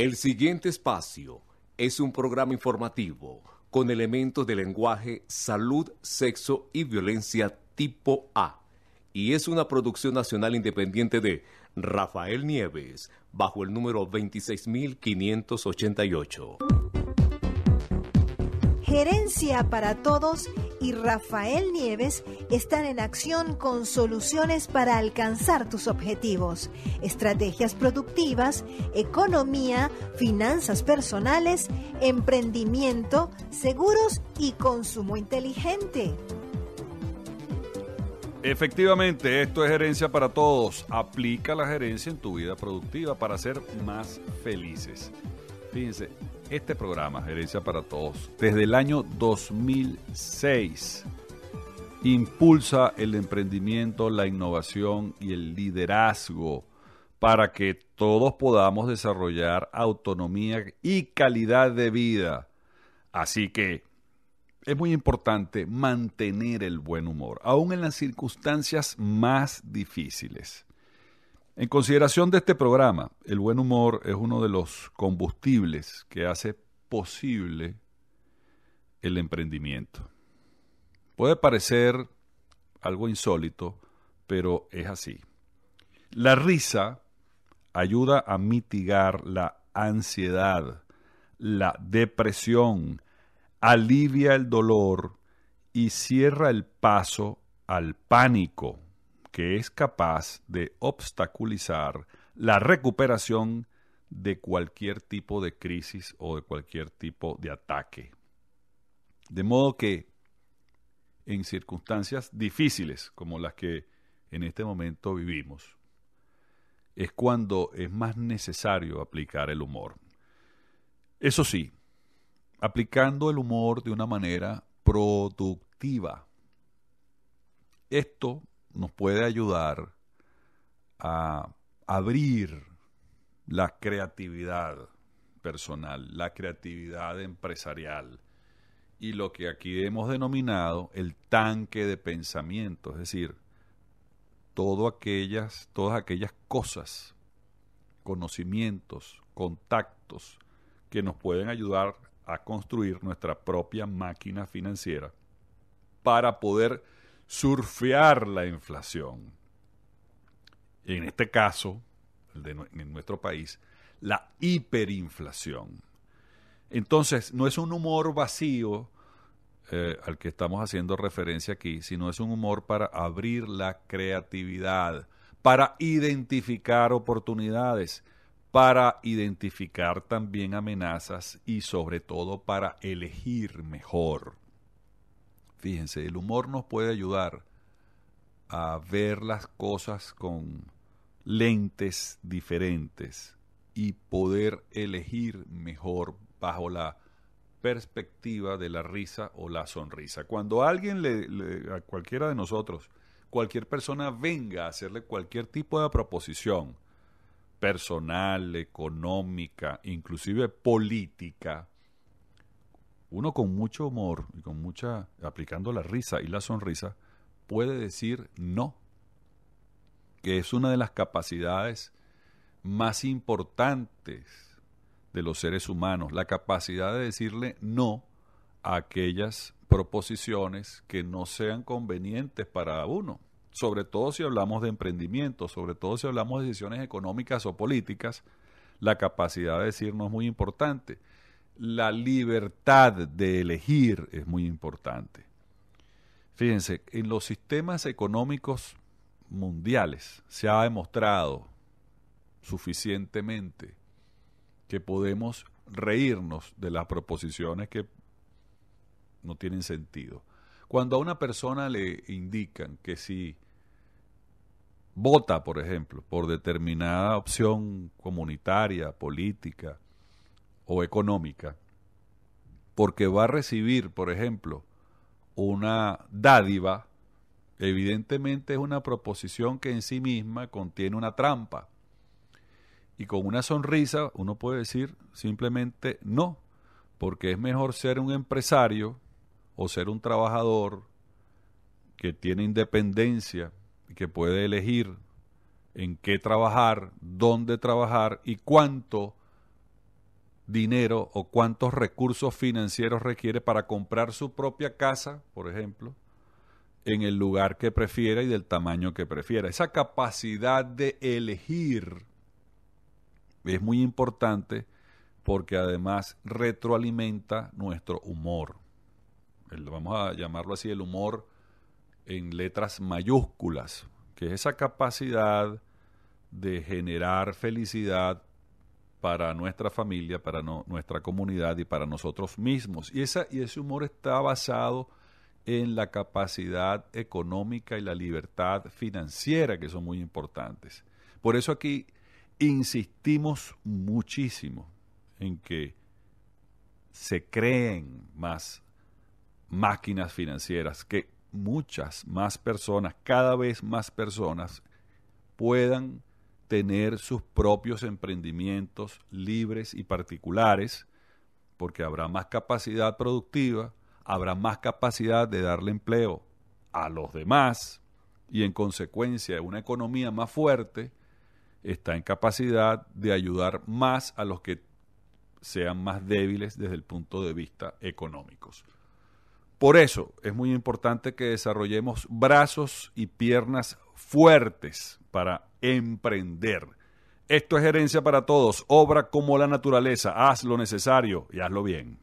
El siguiente espacio es un programa informativo con elementos de lenguaje, salud, sexo y violencia tipo A. Y es una producción nacional independiente de Rafael Nieves, bajo el número 26588. Gerencia para todos y Rafael Nieves están en acción con soluciones para alcanzar tus objetivos, estrategias productivas, economía, finanzas personales, emprendimiento, seguros y consumo inteligente. Efectivamente, esto es gerencia para todos. Aplica la gerencia en tu vida productiva para ser más felices. Fíjense, este programa, Gerencia para Todos, desde el año 2006 impulsa el emprendimiento, la innovación y el liderazgo para que todos podamos desarrollar autonomía y calidad de vida. Así que es muy importante mantener el buen humor, aún en las circunstancias más difíciles. En consideración de este programa, el buen humor es uno de los combustibles que hace posible el emprendimiento. Puede parecer algo insólito, pero es así. La risa ayuda a mitigar la ansiedad, la depresión, alivia el dolor y cierra el paso al pánico que es capaz de obstaculizar la recuperación de cualquier tipo de crisis o de cualquier tipo de ataque. De modo que en circunstancias difíciles como las que en este momento vivimos, es cuando es más necesario aplicar el humor. Eso sí, aplicando el humor de una manera productiva. Esto nos puede ayudar a abrir la creatividad personal, la creatividad empresarial y lo que aquí hemos denominado el tanque de pensamiento, es decir, todo aquellas, todas aquellas cosas, conocimientos, contactos que nos pueden ayudar a construir nuestra propia máquina financiera para poder surfear la inflación. en este caso, en nuestro país, la hiperinflación. Entonces, no es un humor vacío eh, al que estamos haciendo referencia aquí, sino es un humor para abrir la creatividad, para identificar oportunidades, para identificar también amenazas y sobre todo para elegir mejor. Fíjense, el humor nos puede ayudar a ver las cosas con lentes diferentes y poder elegir mejor bajo la perspectiva de la risa o la sonrisa. Cuando alguien, le, a cualquiera de nosotros, cualquier persona venga a hacerle cualquier tipo de proposición, personal, económica, inclusive política, uno con mucho humor y con mucha, aplicando la risa y la sonrisa, puede decir no, que es una de las capacidades más importantes de los seres humanos, la capacidad de decirle no a aquellas proposiciones que no sean convenientes para uno, sobre todo si hablamos de emprendimiento, sobre todo si hablamos de decisiones económicas o políticas, la capacidad de decir no es muy importante la libertad de elegir es muy importante. Fíjense, en los sistemas económicos mundiales se ha demostrado suficientemente que podemos reírnos de las proposiciones que no tienen sentido. Cuando a una persona le indican que si vota, por ejemplo, por determinada opción comunitaria, política, o económica, porque va a recibir, por ejemplo, una dádiva, evidentemente es una proposición que en sí misma contiene una trampa. Y con una sonrisa uno puede decir simplemente no, porque es mejor ser un empresario o ser un trabajador que tiene independencia y que puede elegir en qué trabajar, dónde trabajar y cuánto dinero o cuántos recursos financieros requiere para comprar su propia casa, por ejemplo, en el lugar que prefiera y del tamaño que prefiera. Esa capacidad de elegir es muy importante porque además retroalimenta nuestro humor. vamos a llamarlo así, el humor en letras mayúsculas, que es esa capacidad de generar felicidad para nuestra familia, para nuestra comunidad y para nosotros mismos. Y, y ese humor está basado en la capacidad económica y la libertad financiera, que son muy importantes. Por eso aquí insistimos muchísimo en que se creen más máquinas financieras, que muchas más personas, cada vez más personas, puedan tener sus propios emprendimientos libres y particulares, porque habrá más capacidad productiva, habrá más capacidad de darle empleo a los demás y en consecuencia una economía más fuerte está en capacidad de ayudar más a los que sean más débiles desde el punto de vista económicos. Por eso es muy importante que desarrollemos brazos y piernas fuertes para emprender. Esto es Gerencia para todos. Obra como la naturaleza. Haz lo necesario y hazlo bien.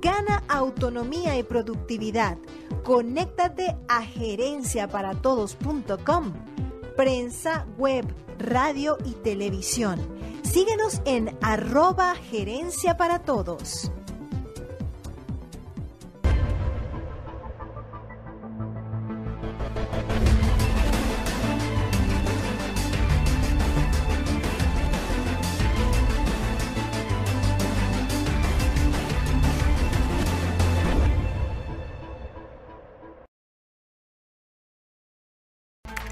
Gana autonomía y productividad. Conéctate a gerenciaparatodos.com. Prensa, web, radio y televisión. Síguenos en arroba gerencia para todos.